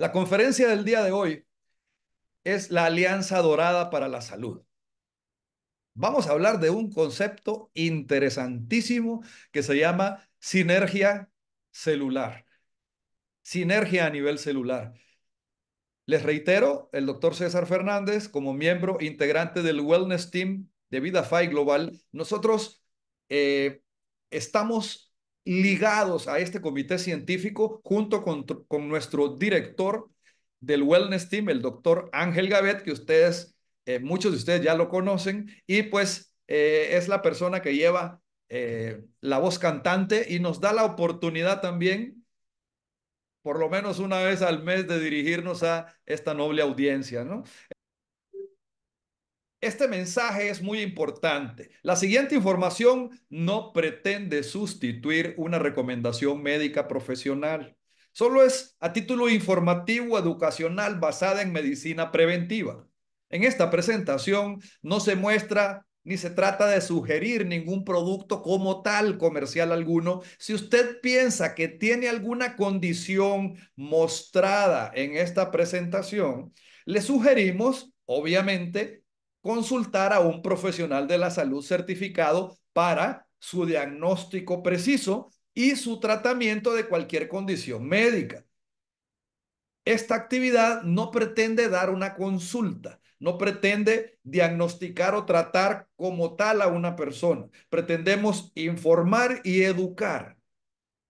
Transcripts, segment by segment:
La conferencia del día de hoy es la Alianza Dorada para la Salud. Vamos a hablar de un concepto interesantísimo que se llama sinergia celular. Sinergia a nivel celular. Les reitero, el doctor César Fernández, como miembro integrante del Wellness Team de VidaFi Global, nosotros eh, estamos ligados a este comité científico junto con, nuestro director del Wellness Team, el doctor Ángel Gavet, que ustedes, eh, muchos de ustedes ya lo conocen, y pues eh, es la persona que lleva eh, la voz cantante y nos da la oportunidad también, por lo menos una vez al mes, de dirigirnos a esta noble audiencia, ¿no? Este mensaje es muy importante. La siguiente información no pretende sustituir una recomendación médica profesional. Solo es a título informativo educacional basada en medicina preventiva. En esta presentación no se muestra ni se trata de sugerir ningún producto como tal comercial alguno. Si usted piensa que tiene alguna condición mostrada en esta presentación, le sugerimos, obviamente, consultar a un profesional de la salud certificado para su diagnóstico preciso y su tratamiento de cualquier condición médica. Esta actividad no pretende dar una consulta, no pretende diagnosticar o tratar como tal a una persona. Pretendemos informar y educar,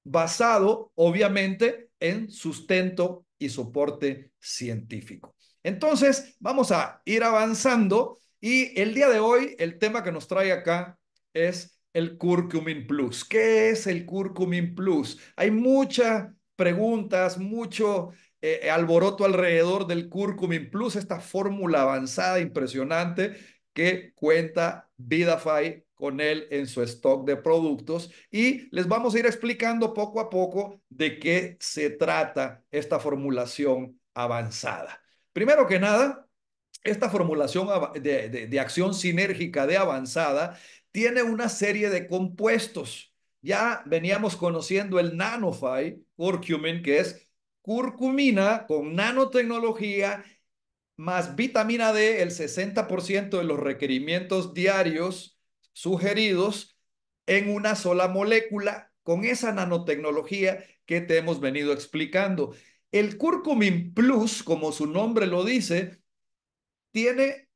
basado obviamente en sustento y soporte científico. Entonces, vamos a ir avanzando y el día de hoy el tema que nos trae acá es el curcumin plus. ¿Qué es el curcumin plus? Hay muchas preguntas, mucho eh, alboroto alrededor del curcumin plus, esta fórmula avanzada impresionante que cuenta VidaFi con él en su stock de productos y les vamos a ir explicando poco a poco de qué se trata esta formulación avanzada. Primero que nada, esta formulación de, acción sinérgica de avanzada tiene una serie de compuestos. Ya veníamos conociendo el nanofy, curcumin, que es curcumina con nanotecnología más vitamina D, el 60% de los requerimientos diarios sugeridos en una sola molécula con esa nanotecnología que te hemos venido explicando. El curcumin plus, como su nombre lo dice, tiene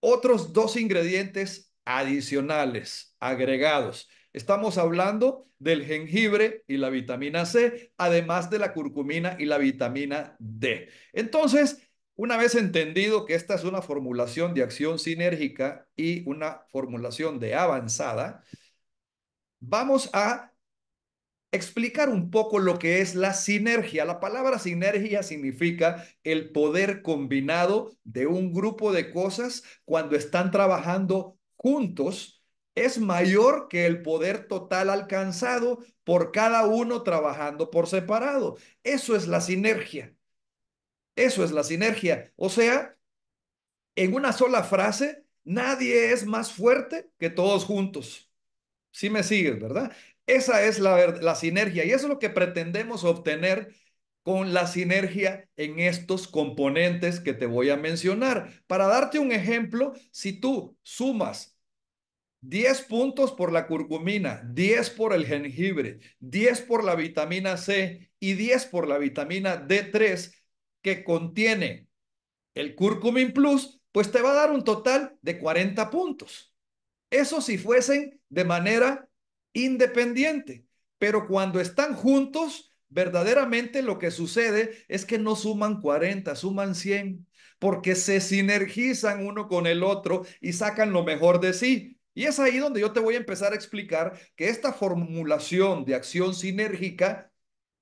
otros dos ingredientes adicionales, agregados. Estamos hablando del jengibre y la vitamina C, además de la curcumina y la vitamina D. Entonces, una vez entendido que esta es una formulación de acción sinérgica y una formulación de avanzada, vamos a explicar un poco lo que es la sinergia. La palabra sinergia significa el poder combinado de un grupo de cosas cuando están trabajando juntos es mayor que el poder total alcanzado por cada uno trabajando por separado. Eso es la sinergia. Eso es la sinergia. O sea, en una sola frase, nadie es más fuerte que todos juntos. Sí me sigues, ¿verdad? Esa es la, la sinergia y eso es lo que pretendemos obtener con la sinergia en estos componentes que te voy a mencionar. Para darte un ejemplo, si tú sumas 10 puntos por la curcumina, 10 por el jengibre, 10 por la vitamina C y 10 por la vitamina D3 que contiene el curcumin plus, pues te va a dar un total de 40 puntos. Eso si fuesen de manera independiente. Pero cuando están juntos, verdaderamente lo que sucede es que no suman 40, suman 100, porque se sinergizan uno con el otro y sacan lo mejor de sí. Y es ahí donde yo te voy a empezar a explicar que esta formulación de acción sinérgica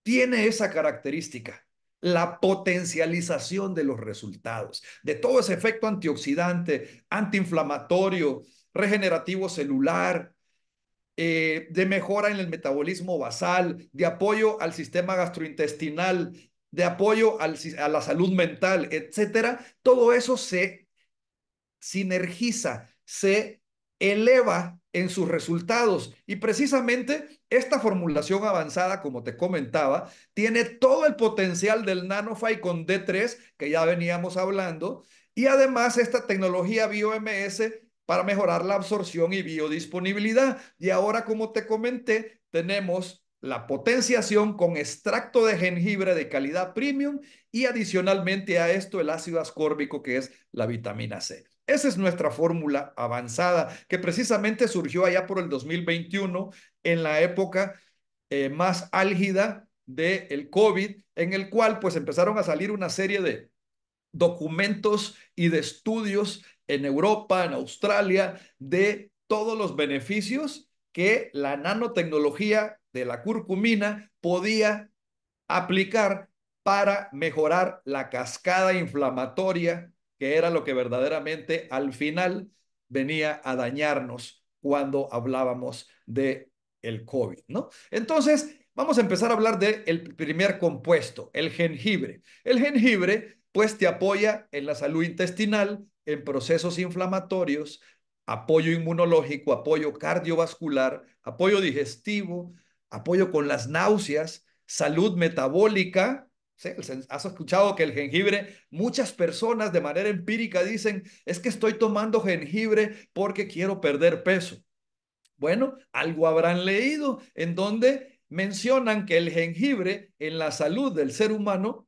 tiene esa característica, la potencialización de los resultados, de todo ese efecto antioxidante, antiinflamatorio, regenerativo celular, eh, de mejora en el metabolismo basal, de apoyo al sistema gastrointestinal, de apoyo a la salud mental, etcétera, todo eso se sinergiza, se eleva en sus resultados. Y precisamente esta formulación avanzada, como te comentaba, tiene todo el potencial del NanoFi con D3, que ya veníamos hablando, y además esta tecnología BioMS para mejorar la absorción y biodisponibilidad. Y ahora, como te comenté, tenemos la potenciación con extracto de jengibre de calidad premium y adicionalmente a esto el ácido ascórbico que es la vitamina C. Esa es nuestra fórmula avanzada que precisamente surgió allá por el 2021 en la época eh, más álgida del COVID, en el cual pues empezaron a salir una serie de documentos y de estudios en Europa, en Australia, de todos los beneficios que la nanotecnología de la curcumina podía aplicar para mejorar la cascada inflamatoria, que era lo que verdaderamente al final venía a dañarnos cuando hablábamos de el COVID, ¿no? Entonces, vamos a empezar a hablar del el primer compuesto, el jengibre. El jengibre, pues, te apoya en la salud intestinal, en procesos inflamatorios, apoyo inmunológico, apoyo cardiovascular, apoyo digestivo, apoyo con las náuseas, salud metabólica. Has escuchado que el jengibre, muchas personas de manera empírica dicen, es que estoy tomando jengibre porque quiero perder peso. Bueno, algo habrán leído en donde mencionan que el jengibre en la salud del ser humano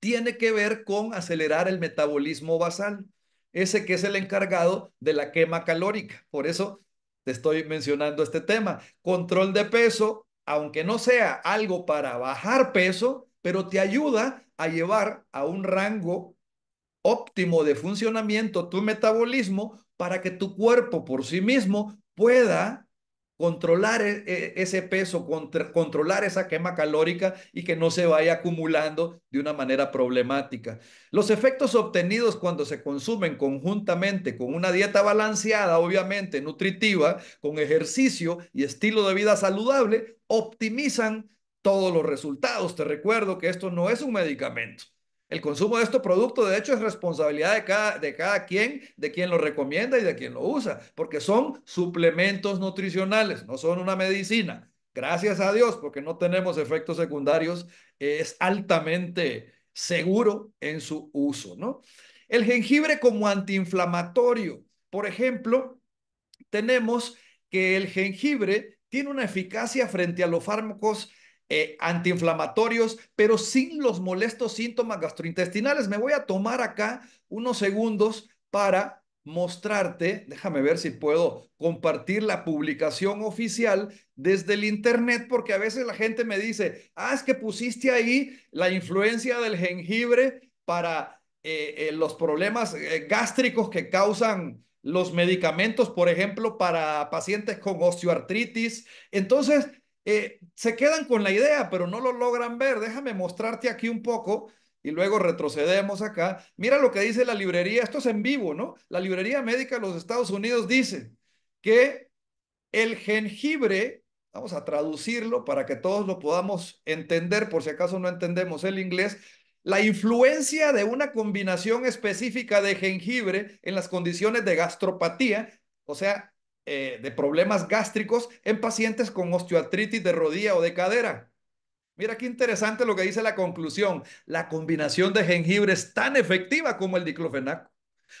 tiene que ver con acelerar el metabolismo basal ese que es el encargado de la quema calórica. Por eso te estoy mencionando este tema. Control de peso, aunque no sea algo para bajar peso, pero te ayuda a llevar a un rango óptimo de funcionamiento tu metabolismo para que tu cuerpo por sí mismo pueda controlar e, e, ese peso, controlar esa quema calórica y que no se vaya acumulando de una manera problemática. Los efectos obtenidos cuando se consumen conjuntamente con una dieta balanceada, obviamente nutritiva, con ejercicio y estilo de vida saludable, optimizan todos los resultados. Te recuerdo que esto no es un medicamento. El consumo de estos productos, de hecho, es responsabilidad de cada, de cada quien, de quien lo recomienda y de quien lo usa, porque son suplementos nutricionales, no son una medicina. Gracias a Dios, porque no tenemos efectos secundarios, es altamente seguro en su uso, ¿no? El jengibre como antiinflamatorio. Por ejemplo, tenemos que el jengibre tiene una eficacia frente a los fármacos eh, antiinflamatorios, pero sin los molestos síntomas gastrointestinales. Me voy a tomar acá unos segundos para mostrarte, déjame ver si puedo compartir la publicación oficial desde el internet, porque a veces la gente me dice, ah, es que pusiste ahí la influencia del jengibre para eh, eh, los problemas gástricos que causan los medicamentos, por ejemplo, para pacientes con osteoartritis. Entonces, eh, se quedan con la idea, pero no lo logran ver. Déjame mostrarte aquí un poco y luego retrocedemos acá. Mira lo que dice la librería, esto es en vivo, ¿no? La librería médica de los Estados Unidos dice que el jengibre, vamos a traducirlo para que todos lo podamos entender, por si acaso no entendemos el inglés, la influencia de una combinación específica de jengibre en las condiciones de gastropatía, o sea, eh, de problemas gástricos en pacientes con osteoartritis de rodilla o de cadera. Mira qué interesante lo que dice la conclusión. La combinación de jengibre es tan efectiva como el diclofenaco,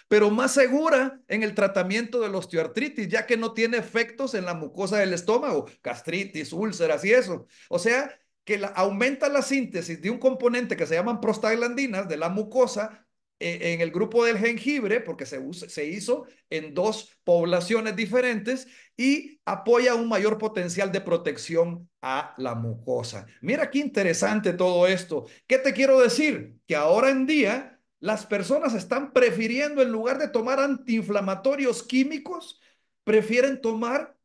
pero más segura en el tratamiento de la osteoartritis, ya que no tiene efectos en la mucosa del estómago, gastritis, úlceras y eso. O sea, que aumenta la síntesis de un componente que se llaman prostaglandinas de la mucosa e, en el grupo del jengibre, porque se, se hizo en dos poblaciones diferentes, y apoya un mayor potencial de protección a la mucosa. Mira qué interesante todo esto. ¿Qué te quiero decir? Que ahora en día las personas están prefiriendo, en lugar de tomar antiinflamatorios químicos, prefieren tomar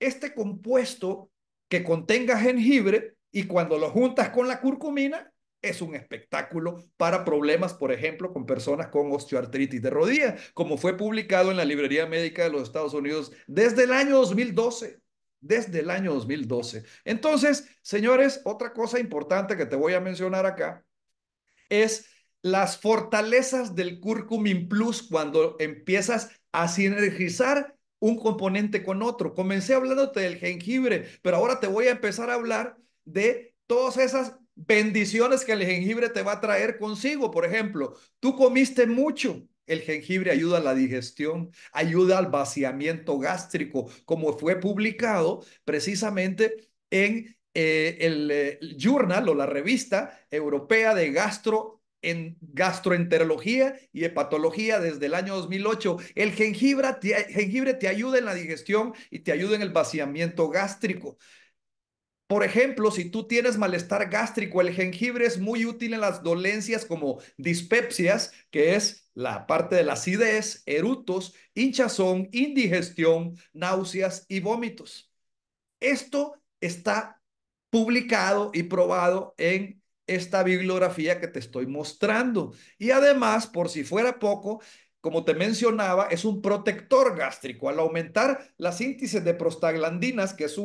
este compuesto que contenga jengibre y cuando lo juntas con la curcumina, es un espectáculo para problemas, por ejemplo, con personas con osteoartritis de rodilla, como fue publicado en la Librería Médica de los Estados Unidos desde el año 2012. Desde el año 2012. Entonces, señores, otra cosa importante que te voy a mencionar acá es las fortalezas del curcumin plus cuando empiezas a sinergizar un componente con otro. Comencé hablándote del jengibre, pero ahora te voy a empezar a hablar de todas esas bendiciones que el jengibre te va a traer consigo. Por ejemplo, tú comiste mucho. El jengibre ayuda a la digestión, ayuda al vaciamiento gástrico, como fue publicado precisamente en eh, el, eh, journal o la revista europea de gastro en gastroenterología y hepatología desde el año 2008. El jengibre jengibre te ayuda en la digestión y te ayuda en el vaciamiento gástrico. Por ejemplo, si tú tienes malestar gástrico, el jengibre es muy útil en las dolencias como dispepsias, que es la parte de la acidez, erutos, hinchazón, indigestión, náuseas y vómitos. Esto está publicado y probado en esta bibliografía que te estoy mostrando. Y además, por si fuera poco, como te mencionaba, es un protector gástrico. Al aumentar la síntesis de prostaglandinas, que es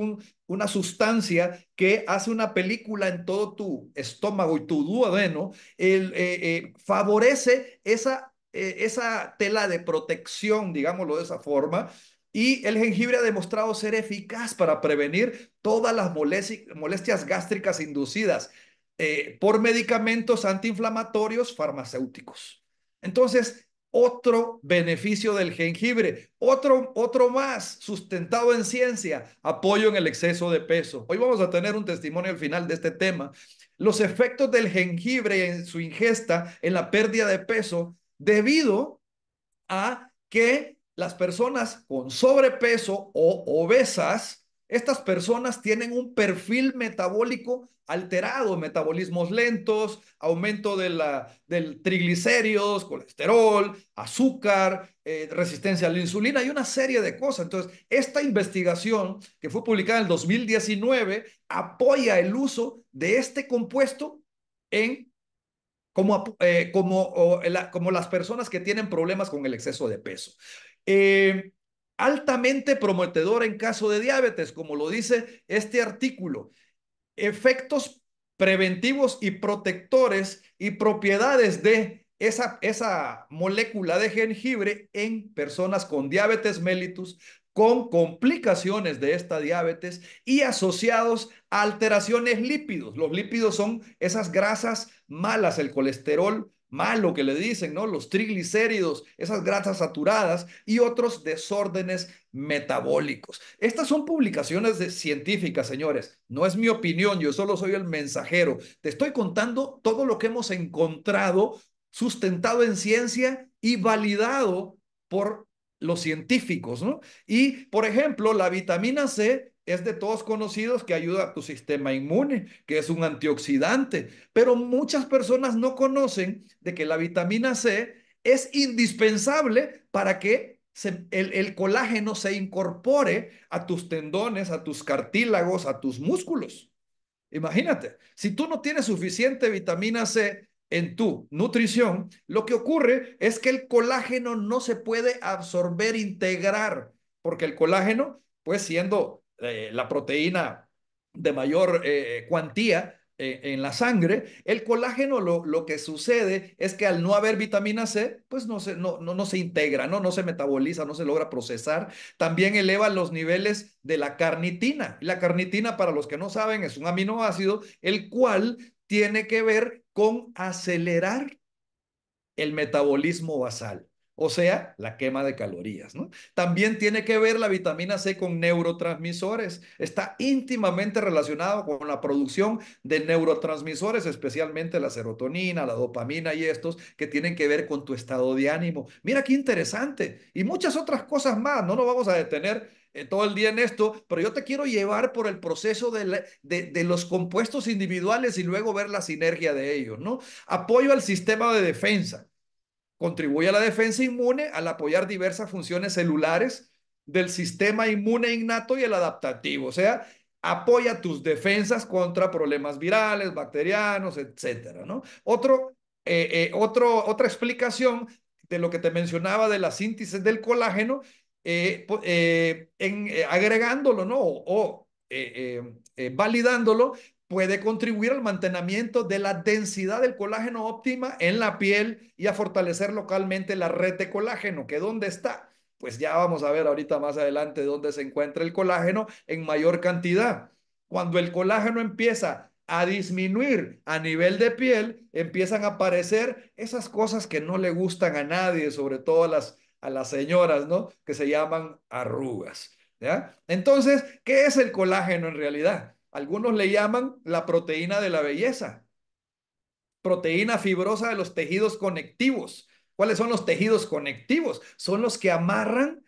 una sustancia que hace una película en todo tu estómago y tu duodeno, el, eh, eh, favorece esa, eh, esa tela de protección, digámoslo de esa forma, y el jengibre ha demostrado ser eficaz para prevenir todas las molestias gástricas inducidas por medicamentos antiinflamatorios farmacéuticos. Entonces, otro beneficio del jengibre, otro, otro más sustentado en ciencia, apoyo en el exceso de peso. Hoy vamos a tener un testimonio al final de este tema. Los efectos del jengibre en su ingesta en la pérdida de peso debido a que las personas con sobrepeso o obesas estas personas tienen un perfil metabólico alterado, metabolismos lentos, aumento de la, del triglicéridos, colesterol, azúcar, eh, resistencia a la insulina y una serie de cosas. Entonces, esta investigación que fue publicada en el 2019 apoya el uso de este compuesto en como, eh, como, como las personas que tienen problemas con el exceso de peso. Eh, altamente prometedor en caso de diabetes, como lo dice este artículo. Efectos preventivos y protectores y propiedades de esa, esa molécula de jengibre en personas con diabetes mellitus, con complicaciones de esta diabetes y asociados a alteraciones lípidos. Los lípidos son esas grasas malas, el colesterol malo que le dicen, ¿no? Los triglicéridos, esas grasas saturadas y otros desórdenes metabólicos. Estas son publicaciones científicas, señores. No es mi opinión, yo solo soy el mensajero. Te estoy contando todo lo que hemos encontrado, sustentado en ciencia y validado por los científicos, ¿no? Y, por ejemplo, la vitamina C es de todos conocidos que ayuda a tu sistema inmune, que es un antioxidante, pero muchas personas no conocen de que la vitamina C es indispensable para que el, el colágeno se incorpore a tus tendones, a tus cartílagos, a tus músculos. Imagínate, si tú no tienes suficiente vitamina C, en tu nutrición, lo que ocurre es que el colágeno no se puede absorber, integrar, porque el colágeno, pues siendo eh, la proteína de mayor eh, eh, cuantía en la sangre, el colágeno lo, lo, que sucede es que al no haber vitamina C, pues no se, no, no, se integra, ¿no? no se metaboliza, no se logra procesar. También eleva los niveles de la carnitina. La carnitina, para los que no saben, es un aminoácido, el cual tiene que ver con acelerar el metabolismo basal o sea, la quema de calorías. ¿no? También tiene que ver la vitamina C con neurotransmisores. Está íntimamente relacionado con la producción de neurotransmisores, especialmente la serotonina, la dopamina y estos que tienen que ver con tu estado de ánimo. Mira qué interesante. Y muchas otras cosas más. No nos vamos a detener eh, todo el día en esto, pero yo te quiero llevar por el proceso de, de, los compuestos individuales y luego ver la sinergia de ellos, ¿no? Apoyo al sistema de defensa. Contribuye a la defensa inmune al apoyar diversas funciones celulares del sistema inmune innato y el adaptativo. O sea, apoya tus defensas contra problemas virales, bacterianos, etcétera, ¿no? Otro, eh, eh, otro, otra explicación de lo que te mencionaba de la síntesis del colágeno, eh, en, agregándolo, ¿no? O, o validándolo, puede contribuir al mantenimiento de la densidad del colágeno óptima en la piel y a fortalecer localmente la red de colágeno, que dónde está. Pues ya vamos a ver ahorita más adelante dónde se encuentra el colágeno en mayor cantidad. Cuando el colágeno empieza a disminuir a nivel de piel, empiezan a aparecer esas cosas que no le gustan a nadie, sobre todo a las, a las señoras, ¿no? Que se llaman arrugas. ¿ya? Entonces, ¿qué es el colágeno en realidad? Algunos le llaman la proteína de la belleza, proteína fibrosa de los tejidos conectivos. ¿Cuáles son los tejidos conectivos? Son los que amarran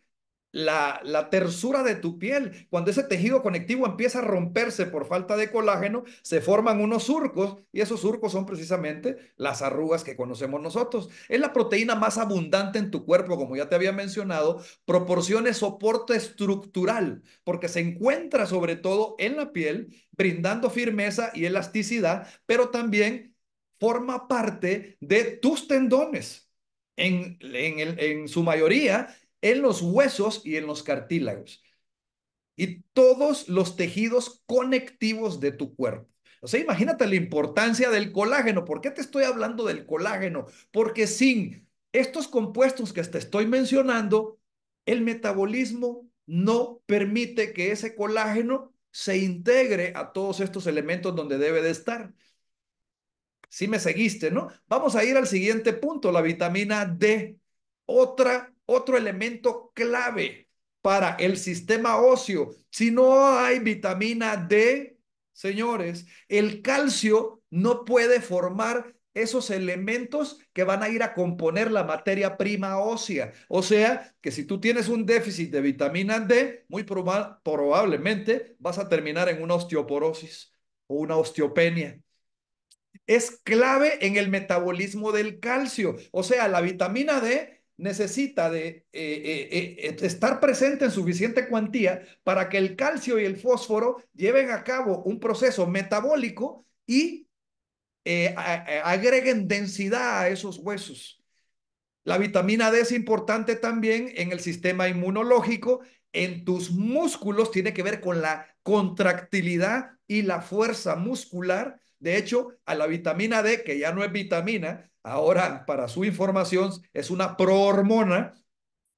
la, tersura de tu piel. Cuando ese tejido conectivo empieza a romperse por falta de colágeno, se forman unos surcos y esos surcos son precisamente las arrugas que conocemos nosotros. Es la proteína más abundante en tu cuerpo, como ya te había mencionado, proporciona soporte estructural porque se encuentra sobre todo en la piel, brindando firmeza y elasticidad, pero también forma parte de tus tendones. En, en, su mayoría en los huesos y en los cartílagos y todos los tejidos conectivos de tu cuerpo. O sea, imagínate la importancia del colágeno. ¿Por qué te estoy hablando del colágeno? Porque sin estos compuestos que te estoy mencionando, el metabolismo no permite que ese colágeno se integre a todos estos elementos donde debe de estar. Si me seguiste, ¿no? Vamos a ir al siguiente punto, la vitamina D, otra otro elemento clave para el sistema óseo. Si no hay vitamina D, señores, el calcio no puede formar esos elementos que van a ir a componer la materia prima ósea. O sea, que si tú tienes un déficit de vitamina D, muy probablemente vas a terminar en una osteoporosis o una osteopenia. Es clave en el metabolismo del calcio. O sea, la vitamina D necesita de eh, eh, eh, estar presente en suficiente cuantía para que el calcio y el fósforo lleven a cabo un proceso metabólico y agreguen densidad a esos huesos. La vitamina D es importante también en el sistema inmunológico, en tus músculos, tiene que ver con la contractilidad y la fuerza muscular de hecho, a la vitamina D, que ya no es vitamina, ahora para su información es una prohormona,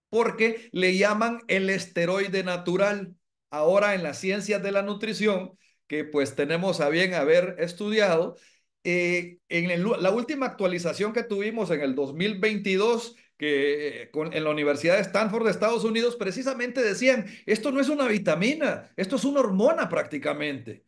porque le llaman el esteroide natural. Ahora en las ciencias de la nutrición, que pues tenemos a bien haber estudiado, eh, en la última actualización que tuvimos en el 2022, que eh, en la Universidad de Stanford de Estados Unidos precisamente decían, esto no es una vitamina, esto es una hormona prácticamente.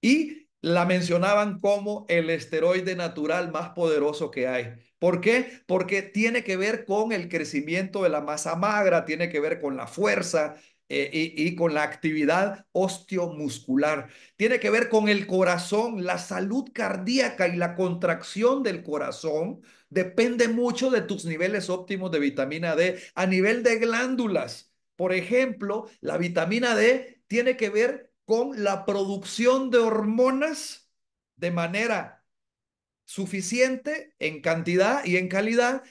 Y la mencionaban como el esteroide natural más poderoso que hay. ¿Por qué? Porque tiene que ver con el crecimiento de la masa magra, tiene que ver con la fuerza eh, y, y con la actividad osteomuscular, tiene que ver con el corazón, la salud cardíaca y la contracción del corazón. Depende mucho de tus niveles óptimos de vitamina D a nivel de glándulas. Por ejemplo, la vitamina D tiene que ver con la producción de hormonas de manera suficiente en cantidad y en calidad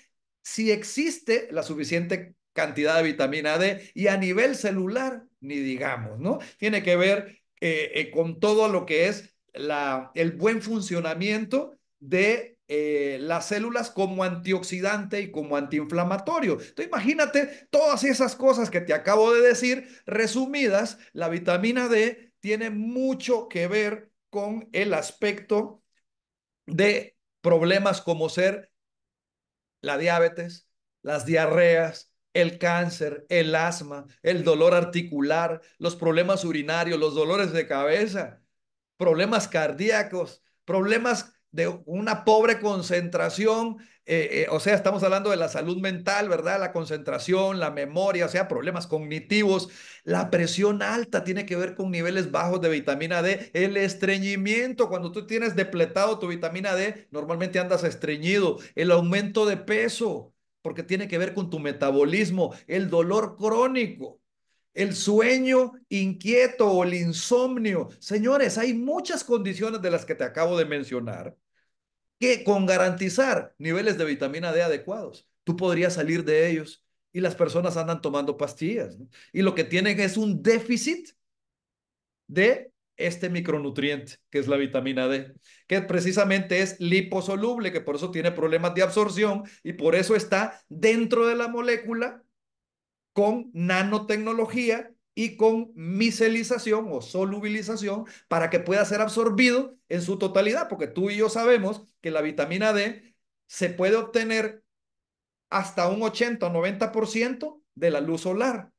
si existe la suficiente cantidad de vitamina D y a nivel celular, ni digamos, ¿no? Tiene que ver eh, eh, con todo lo que es la, el buen funcionamiento de eh, las células como antioxidante y como antiinflamatorio. Entonces imagínate todas esas cosas que te acabo de decir, resumidas, la vitamina D tiene mucho que ver con el aspecto de problemas como ser la diabetes, las diarreas, el cáncer, el asma, el dolor articular, los problemas urinarios, los dolores de cabeza, problemas cardíacos, problemas de una pobre concentración, eh, eh, o sea, estamos hablando de la salud mental, ¿verdad? La concentración, la memoria, o sea, problemas cognitivos, la presión alta tiene que ver con niveles bajos de vitamina D, el estreñimiento, cuando tú tienes depletado tu vitamina D, normalmente andas estreñido, el aumento de peso, porque tiene que ver con tu metabolismo, el dolor crónico el sueño inquieto o el insomnio. Señores, hay muchas condiciones de las que te acabo de mencionar que con garantizar niveles de vitamina D adecuados, tú podrías salir de ellos y las personas andan tomando pastillas. Y lo que tienen es un déficit de este micronutriente, que es la vitamina D, que precisamente es liposoluble, que por eso tiene problemas de absorción y por eso está dentro de la molécula con nanotecnología y con micelización o solubilización para que pueda ser absorbido en su totalidad, porque tú y yo sabemos que la vitamina D se puede obtener hasta un 80 o 90% de la luz solar,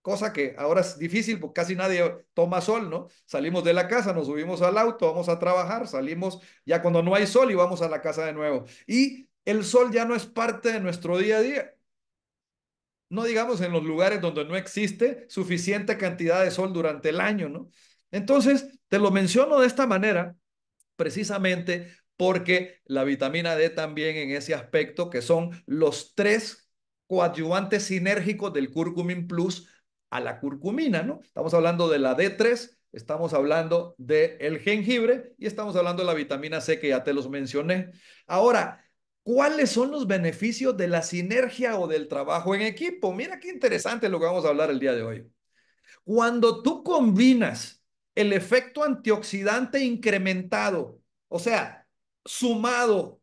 cosa que ahora es difícil porque casi nadie toma sol, ¿no? Salimos de la casa, nos subimos al auto, vamos a trabajar, salimos ya cuando no hay sol y vamos a la casa de nuevo. Y el sol ya no es parte de nuestro día a día no digamos en los lugares donde no existe suficiente cantidad de sol durante el año, ¿no? Entonces, te lo menciono de esta manera, precisamente porque la vitamina D también en ese aspecto, que son los tres coadyuvantes sinérgicos del curcumin plus a la curcumina, ¿no? Estamos hablando de la D3, estamos hablando del el jengibre y estamos hablando de la vitamina C que ya te los mencioné. Ahora, ¿Cuáles son los beneficios de la sinergia o del trabajo en equipo? Mira qué interesante lo que vamos a hablar el día de hoy. Cuando tú combinas el efecto antioxidante incrementado, o sea, sumado,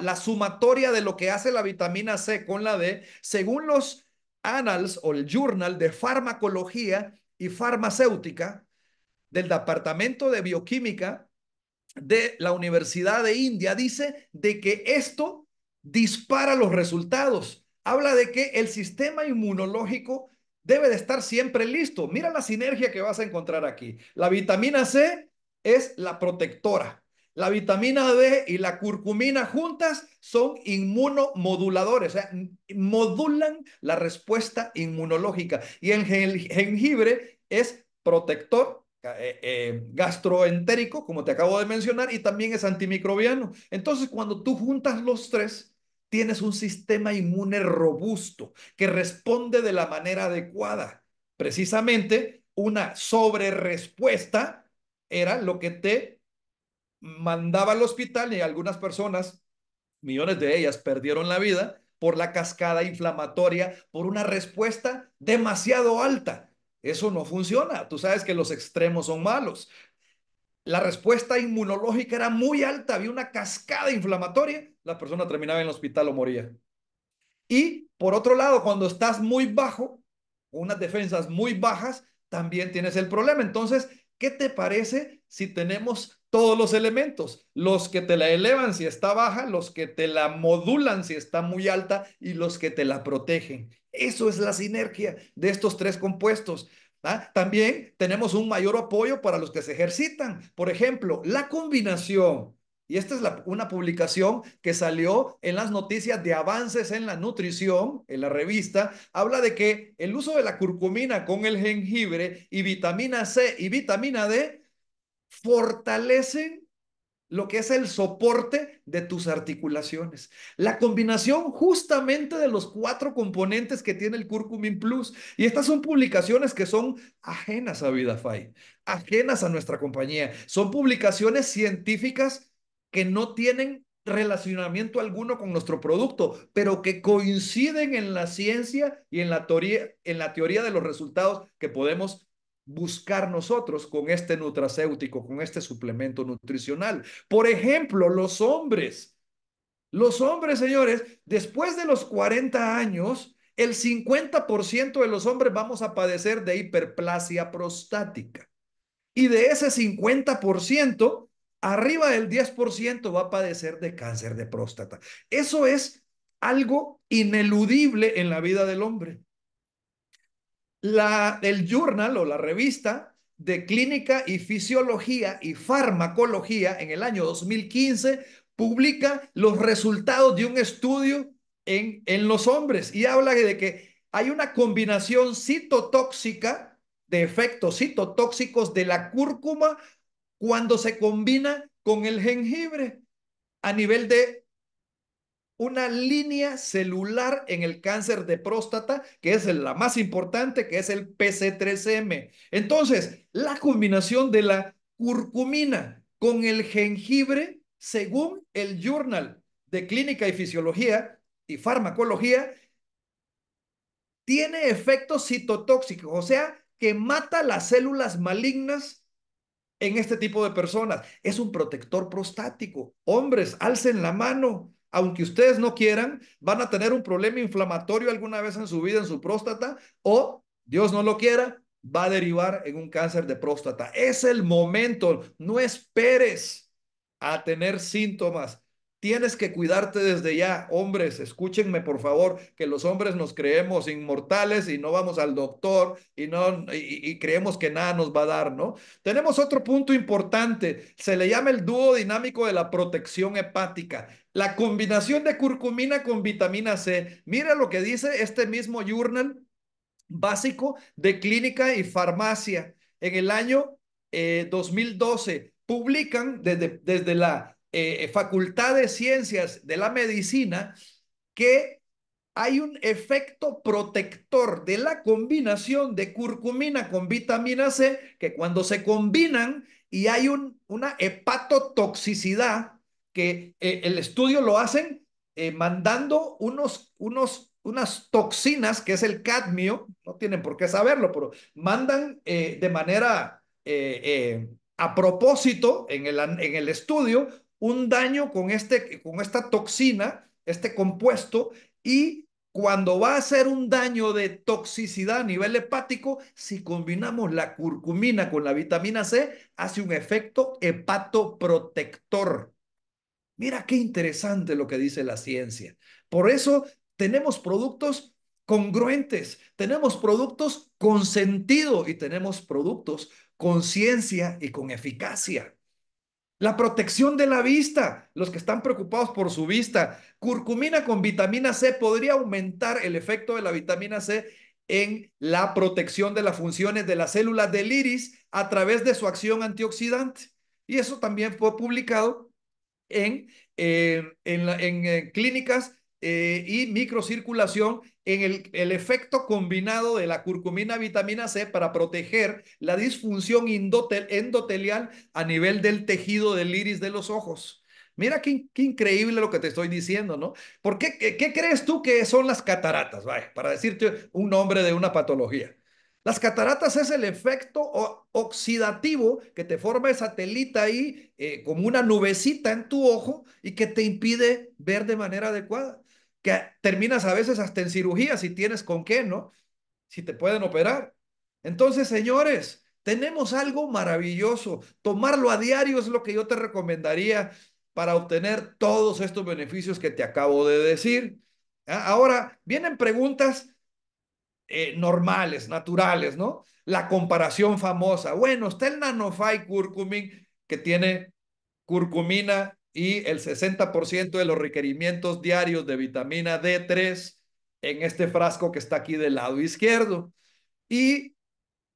la sumatoria de lo que hace la vitamina C con la D, según los Annals o el Journal de Farmacología y Farmacéutica del Departamento de Bioquímica de la Universidad de India, dice de que esto dispara los resultados. Habla de que el sistema inmunológico debe de estar siempre listo. Mira la sinergia que vas a encontrar aquí. La vitamina C es la protectora. La vitamina D y la curcumina juntas son inmunomoduladores, o sea, modulan la respuesta inmunológica. Y el jengibre es protector eh, eh, gastroentérico, como te acabo de mencionar, y también es antimicrobiano. Entonces, cuando tú juntas los tres, tienes un sistema inmune robusto que responde de la manera adecuada. Precisamente una sobrerespuesta era lo que te mandaba al hospital y algunas personas, millones de ellas, perdieron la vida por la cascada inflamatoria, por una respuesta demasiado alta. Eso no funciona. Tú sabes que los extremos son malos la respuesta inmunológica era muy alta, había una cascada inflamatoria, la persona terminaba en el hospital o moría. Y por otro lado, cuando estás muy bajo, unas defensas muy bajas, también tienes el problema. Entonces, ¿qué te parece si tenemos todos los elementos? Los que te la elevan si está baja, los que te la modulan si está muy alta y los que te la protegen. Eso es la sinergia de estos tres compuestos. ¿ah? También tenemos un mayor apoyo para los que se ejercitan. Por ejemplo, la combinación. Y esta es una publicación que salió en las noticias de avances en la nutrición, en la revista. Habla de que el uso de la curcumina con el jengibre y vitamina C y vitamina D fortalecen lo que es el soporte de tus articulaciones. La combinación justamente de los cuatro componentes que tiene el Curcumin Plus. Y estas son publicaciones que son ajenas a VidaFi, ajenas a nuestra compañía. Son publicaciones científicas que no tienen relacionamiento alguno con nuestro producto, pero que coinciden en la ciencia y en la teoría, en la teoría de los resultados que podemos buscar nosotros con este nutracéutico, con este suplemento nutricional. Por ejemplo, los hombres. Los hombres, señores, después de los 40 años, el 50% de los hombres vamos a padecer de hiperplasia prostática. Y de ese 50%, arriba del 10% va a padecer de cáncer de próstata. Eso es algo ineludible en la vida del hombre el journal o la revista de Clínica y Fisiología y Farmacología en el año 2015 publica los resultados de un estudio en, en los hombres y habla de que hay una combinación citotóxica de efectos citotóxicos de la cúrcuma cuando se combina con el jengibre a nivel de una línea celular en el cáncer de próstata, que es la más importante, que es el PC3M. Entonces, la combinación de la curcumina con el jengibre, según el Journal de Clínica y Fisiología y Farmacología, tiene efectos citotóxicos, o sea, que mata las células malignas en este tipo de personas. Es un protector prostático. Hombres, alcen la mano aunque ustedes no quieran, van a tener un problema inflamatorio alguna vez en su vida, en su próstata, o, Dios no lo quiera, va a derivar en un cáncer de próstata. Es el momento, no esperes a tener síntomas. Tienes que cuidarte desde ya. Hombres, escúchenme por favor, que los hombres nos creemos inmortales y no vamos al doctor y, no, y, creemos que nada nos va a dar, ¿no? Tenemos otro punto importante. Se le llama el dúo dinámico de la protección hepática. La combinación de curcumina con vitamina C. Mira lo que dice este mismo journal básico de clínica y farmacia. En el año 2012 eh, publican desde, desde la eh, eh, facultad de Ciencias de la Medicina que hay un efecto protector de la combinación de curcumina con vitamina C que cuando se combinan y hay una hepatotoxicidad que eh, el estudio lo hacen mandando unos, unos, unas toxinas, que es el cadmio, no tienen por qué saberlo, pero mandan de manera a propósito en el, en el estudio un daño con, este, con esta toxina, este compuesto, y cuando va a ser un daño de toxicidad a nivel hepático, si combinamos la curcumina con la vitamina C, hace un efecto hepatoprotector. Mira qué interesante lo que dice la ciencia. Por eso tenemos productos congruentes, tenemos productos con sentido y tenemos productos con ciencia y con eficacia. La protección de la vista, los que están preocupados por su vista. Curcumina con vitamina C podría aumentar el efecto de la vitamina C en la protección de las funciones de las células del iris a través de su acción antioxidante. Y eso también fue publicado en, eh, en, en eh, clínicas eh, y microcirculación en el, el, efecto combinado de la curcumina vitamina C para proteger la disfunción endotel endotelial a nivel del tejido del iris de los ojos. Mira qué, increíble lo que te estoy diciendo, ¿no? ¿Por qué, crees tú que son las cataratas? para decirte un nombre de una patología. Las cataratas es el efecto oxidativo que te forma esa telita ahí eh, como una nubecita en tu ojo y que te impide ver de manera adecuada que terminas a veces hasta en cirugía si tienes con qué, ¿no? Si te pueden operar. Entonces, señores, tenemos algo maravilloso. Tomarlo a diario es lo que yo te recomendaría para obtener todos estos beneficios que te acabo de decir. Ah, ahora, vienen preguntas eh, normales, naturales, ¿no? La comparación famosa. Bueno, está el Nanofy Curcumin que tiene curcumina y el 60% de los requerimientos diarios de vitamina D3 en este frasco que está aquí del lado izquierdo. Y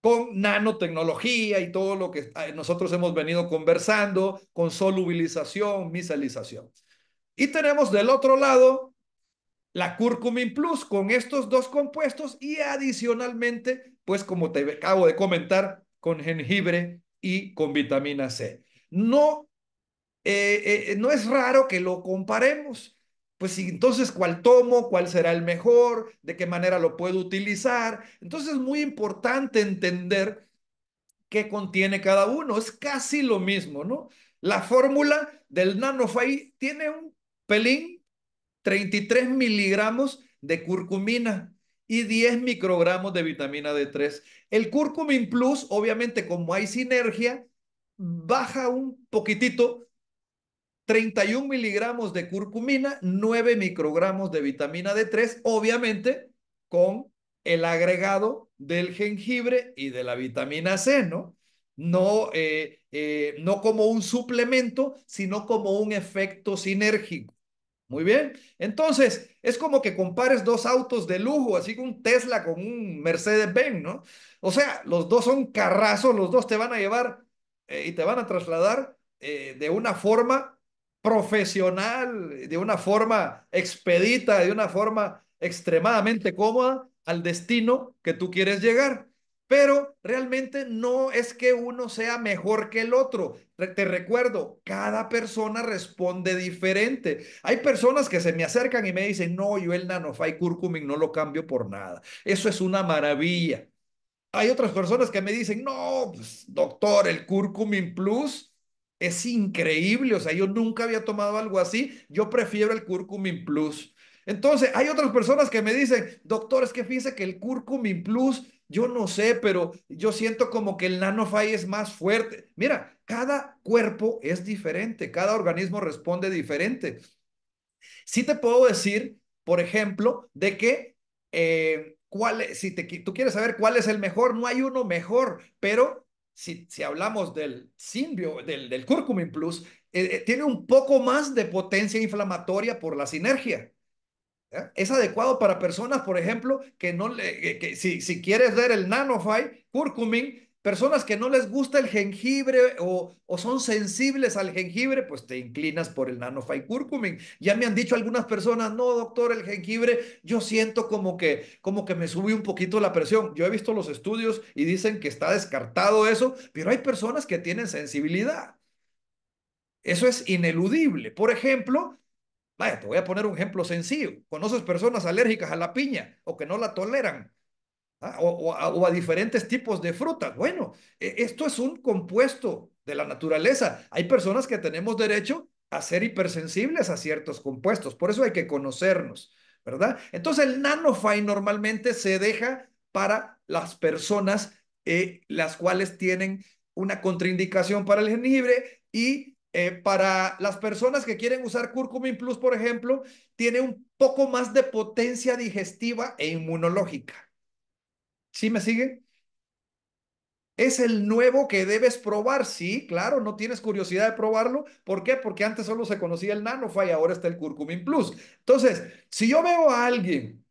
con nanotecnología y todo lo que eh, nosotros hemos venido conversando, con solubilización, misalización. Y tenemos del otro lado la curcumin plus con estos dos compuestos y adicionalmente, pues como te acabo de comentar, con jengibre y con vitamina C. No eh, eh, no es raro que lo comparemos. Pues entonces, ¿cuál tomo? ¿Cuál será el mejor? ¿De qué manera lo puedo utilizar? Entonces es muy importante entender qué contiene cada uno. Es casi lo mismo, ¿no? La fórmula del NanoFi tiene un pelín, 33 miligramos de curcumina y 10 microgramos de vitamina D3. El curcumin plus, obviamente, como hay sinergia, baja un poquitito 31 miligramos de curcumina, 9 microgramos de vitamina D3, obviamente con el agregado del jengibre y de la vitamina C, ¿no? No, eh, eh, no como un suplemento, sino como un efecto sinérgico. Muy bien. Entonces, es como que compares dos autos de lujo, así como un Tesla con un Mercedes-Benz, ¿no? O sea, los dos son carrazos, los dos te van a llevar eh, y te van a trasladar de una forma profesional, de una forma expedita, de una forma extremadamente cómoda al destino que tú quieres llegar. Pero realmente no es que uno sea mejor que el otro. Te recuerdo, cada persona responde diferente. Hay personas que se me acercan y me dicen, no, yo el nanofai curcumin no lo cambio por nada. Eso es una maravilla. Hay otras personas que me dicen, no, pues, doctor, el curcumin plus es increíble, o sea, yo nunca había tomado algo así, yo prefiero el curcumin plus. Entonces, hay otras personas que me dicen, doctor, es que fíjense que el curcumin plus, yo no sé, pero yo siento como que el nanofy es más fuerte. Mira, cada cuerpo es diferente, cada organismo responde diferente. Sí te puedo decir, por ejemplo, de que eh, cuál, si te, tú quieres saber cuál es el mejor, no hay uno mejor, pero si, hablamos del simbio, del, del curcumin plus, eh, eh, tiene un poco más de potencia inflamatoria por la sinergia. Es adecuado para personas, por ejemplo, que no le, que, si, si quieres ver el nanofy, curcumin, Personas que no les gusta el jengibre o, son sensibles al jengibre, pues te inclinas por el cúrcumin. Ya me han dicho algunas personas, no, doctor, el jengibre, yo siento como que, como que me sube un poquito la presión. Yo he visto los estudios y dicen que está descartado eso, pero hay personas que tienen sensibilidad. Eso es ineludible. Por ejemplo, Vaya, te voy a poner un ejemplo sencillo. Conoces personas alérgicas a la piña o que no la toleran. ¿Ah? o, a diferentes tipos de frutas. Bueno, e, esto es un compuesto de la naturaleza. Hay personas que tenemos derecho a ser hipersensibles a ciertos compuestos, por eso hay que conocernos, ¿verdad? Entonces el nanofine normalmente se deja para las personas eh, las cuales tienen una contraindicación para el jengibre y eh, para las personas que quieren usar curcumin plus, por ejemplo, tiene un poco más de potencia digestiva e inmunológica. ¿Sí me sigue? Es el nuevo que debes probar, sí, claro, no tienes curiosidad de probarlo. ¿Por qué? Porque antes solo se conocía el y ahora está el curcumin plus. Entonces, si yo veo a alguien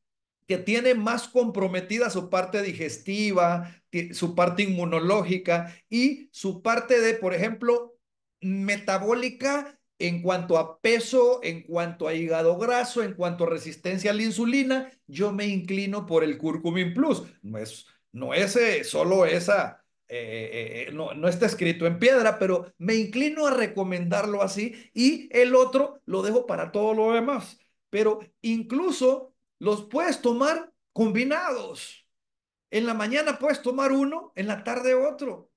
que tiene más comprometida su parte digestiva, su parte inmunológica y su parte de, por ejemplo, metabólica en cuanto a peso, en cuanto a hígado graso, en cuanto a resistencia a la insulina, yo me inclino por el curcumin plus. No es, no es eh, solo esa, eh, eh, no está escrito en piedra, pero me inclino a recomendarlo así y el otro lo dejo para todo lo demás. Pero incluso los puedes tomar combinados. En la mañana puedes tomar uno, en la tarde otro.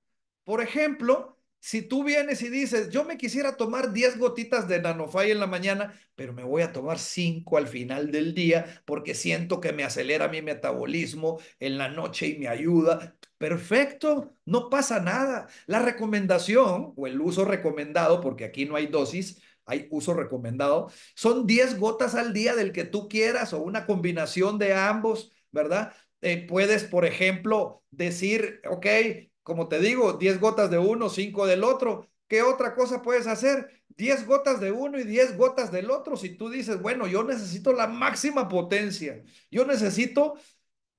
Por ejemplo, si tú vienes y dices, yo me quisiera tomar 10 gotitas de nanofay en la mañana, pero me voy a tomar 5 al final del día porque siento que me acelera mi metabolismo en la noche y me ayuda. Perfecto, no pasa nada. La recomendación o el uso recomendado, porque aquí no hay dosis, hay uso recomendado, son 10 gotas al día del que tú quieras o una combinación de ambos, ¿verdad? Eh, puedes, por ejemplo, decir, ok, como te digo, 10 gotas de uno, 5 del otro. ¿Qué otra cosa puedes hacer? 10 gotas de uno y 10 gotas del otro. Si tú dices, bueno, yo necesito la máxima potencia, yo necesito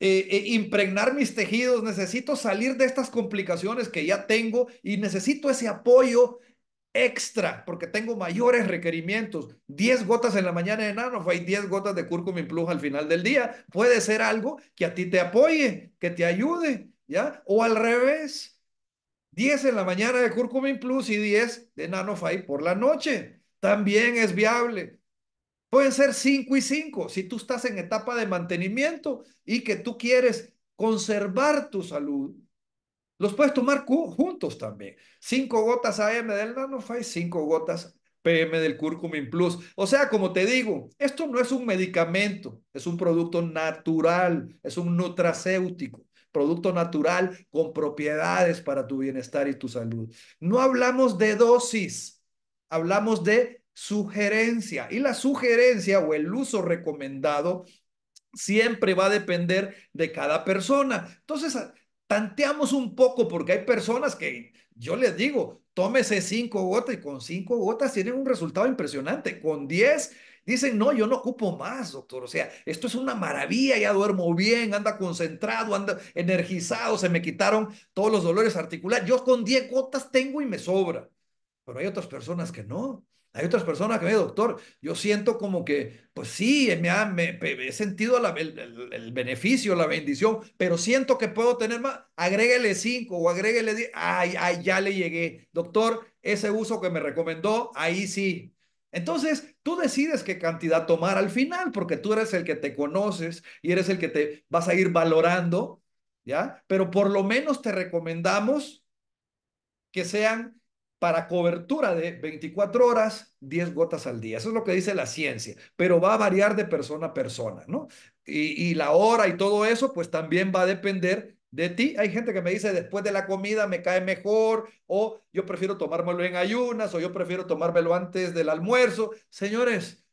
eh, eh, impregnar mis tejidos, necesito salir de estas complicaciones que ya tengo y necesito ese apoyo extra porque tengo mayores requerimientos. 10 gotas en la mañana de nanofá y 10 gotas de Curcumin Plus al final del día. Puede ser algo que a ti te apoye, que te ayude. O al revés, 10 en la mañana de curcumin plus y 10 de NanoFi por la noche. También es viable. Pueden ser 5 y 5 si tú estás en etapa de mantenimiento y que tú quieres conservar tu salud. Los puedes tomar juntos también. 5 gotas AM del NanoFi, 5 gotas PM del curcumin plus. O sea, como te digo, esto no es un medicamento, es un producto natural, es un nutracéutico producto natural con propiedades para tu bienestar y tu salud. No hablamos de dosis, hablamos de sugerencia. Y la sugerencia o el uso recomendado siempre va a depender de cada persona. Entonces, ah, tanteamos un poco porque hay personas que yo les digo, tómese cinco gotas y con cinco gotas tienen un resultado impresionante. Con diez Dicen, no, yo no ocupo más, doctor. O sea, esto es una maravilla, ya duermo bien, anda concentrado, anda energizado, se me quitaron todos los dolores articulares. Yo con 10 cuotas tengo y me sobra. Pero hay otras personas que no. Hay otras personas que me doctor, yo siento como que, pues sí, me, he sentido el, beneficio, la bendición, pero siento que puedo tener más. Agréguele 5 o agréguele 10. Ay, ay, ya le llegué. Doctor, ese uso que me recomendó, ahí sí, entonces, tú decides qué cantidad tomar al final, porque tú eres el que te conoces y eres el que te vas a ir valorando, ¿ya? Pero por lo menos te recomendamos que sean para cobertura de 24 horas, 10 gotas al día. Eso es lo que dice la ciencia, pero va a variar de persona a persona, ¿no? Y, y la hora y todo eso, pues también va a depender de ti. Hay gente que me dice, después de la comida me cae mejor, o yo prefiero tomármelo en ayunas, o yo prefiero tomármelo antes del almuerzo. Señores,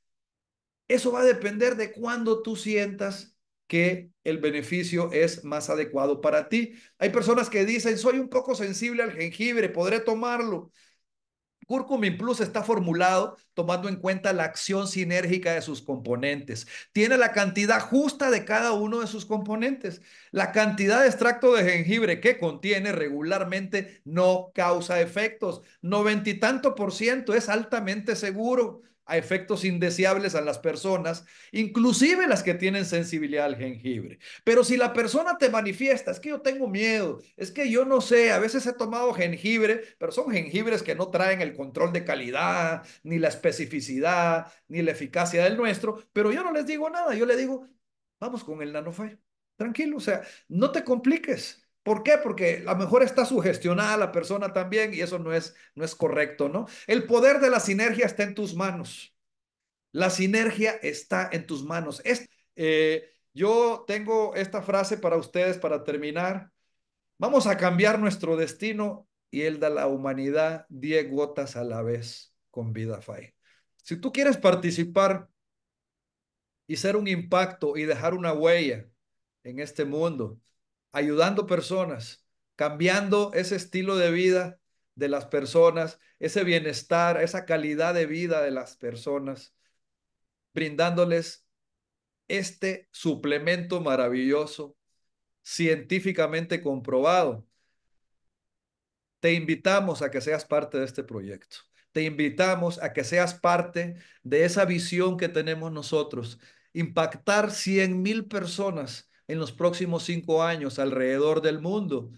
eso va a depender de cuándo tú sientas que el beneficio es más adecuado para ti. Hay personas que dicen, soy un poco sensible al jengibre, podré tomarlo. Curcumin Plus está formulado tomando en cuenta la acción sinérgica de sus componentes. Tiene la cantidad justa de cada uno de sus componentes. La cantidad de extracto de jengibre que contiene regularmente no causa efectos. Noventa y tanto por ciento es altamente seguro a efectos indeseables a las personas, inclusive las que tienen sensibilidad al jengibre. Pero si la persona te manifiesta, es que yo tengo miedo, es que yo no sé, a veces he tomado jengibre, pero son jengibres que no traen el control de calidad, ni la especificidad, ni la eficacia del nuestro, pero yo no les digo nada, yo le digo, vamos con el nanofire, tranquilo, o sea, no te compliques. ¿Por qué? Porque a lo mejor está sugestionada la persona también y eso no es, no es correcto, ¿no? El poder de la sinergia está en tus manos. La sinergia está en tus manos. Es, eh, yo tengo esta frase para ustedes para terminar. Vamos a cambiar nuestro destino y el de la humanidad diez gotas a la vez con vida Si tú quieres participar y ser un impacto y dejar una huella en este mundo, ayudando personas, cambiando ese estilo de vida de las personas, ese bienestar, esa calidad de vida de las personas, brindándoles este suplemento maravilloso, científicamente comprobado. Te invitamos a que seas parte de este proyecto. Te invitamos a que seas parte de esa visión que tenemos nosotros, impactar 100 mil personas en los próximos cinco años alrededor del mundo